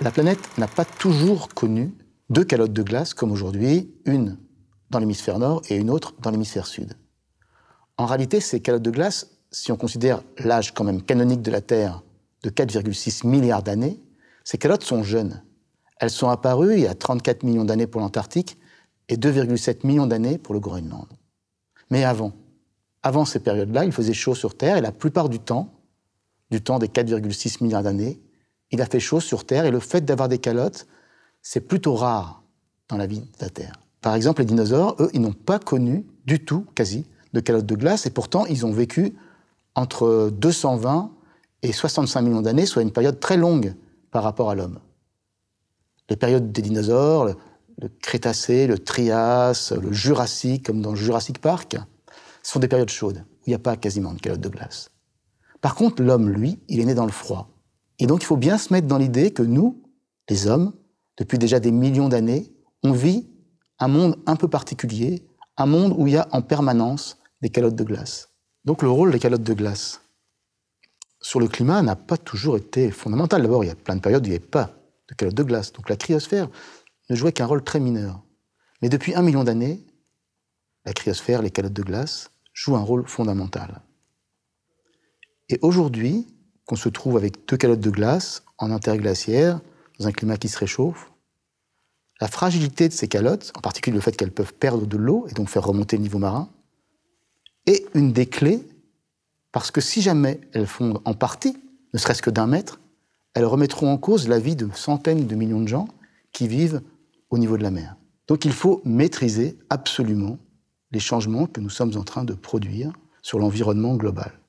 la planète n'a pas toujours connu deux calottes de glace comme aujourd'hui, une dans l'hémisphère nord et une autre dans l'hémisphère sud. En réalité, ces calottes de glace, si on considère l'âge quand même canonique de la Terre de 4,6 milliards d'années, ces calottes sont jeunes. Elles sont apparues il y a 34 millions d'années pour l'Antarctique et 2,7 millions d'années pour le Groenland. Mais avant, avant ces périodes-là, il faisait chaud sur Terre et la plupart du temps, du temps des 4,6 milliards d'années, il a fait chaud sur Terre et le fait d'avoir des calottes, c'est plutôt rare dans la vie de la Terre. Par exemple, les dinosaures, eux, ils n'ont pas connu du tout, quasi, de calottes de glace et pourtant ils ont vécu entre 220 et 65 millions d'années, soit une période très longue par rapport à l'homme. Les périodes des dinosaures, le, Crétacé, le Trias, le Jurassique, comme dans Jurassic Park, ce sont des périodes chaudes, où il n'y a pas quasiment de calotte de glace. Par contre, l'homme, lui, il est né dans le froid. Et donc il faut bien se mettre dans l'idée que nous, les hommes, depuis déjà des millions d'années, on vit un monde un peu particulier, un monde où il y a en permanence des calottes de glace. Donc le rôle des calottes de glace sur le climat n'a pas toujours été fondamental. D'abord, il y a plein de périodes où il n'y avait pas de calottes de glace. Donc la cryosphère ne jouait qu'un rôle très mineur. Mais depuis un million d'années, la cryosphère, les calottes de glace, jouent un rôle fondamental. Et aujourd'hui, qu'on se trouve avec deux calottes de glace en interglaciaire, dans un climat qui se réchauffe. La fragilité de ces calottes, en particulier le fait qu'elles peuvent perdre de l'eau et donc faire remonter le niveau marin, est une des clés, parce que si jamais elles fondent en partie, ne serait-ce que d'un mètre, elles remettront en cause la vie de centaines de millions de gens qui vivent au niveau de la mer. Donc il faut maîtriser absolument les changements que nous sommes en train de produire sur l'environnement global.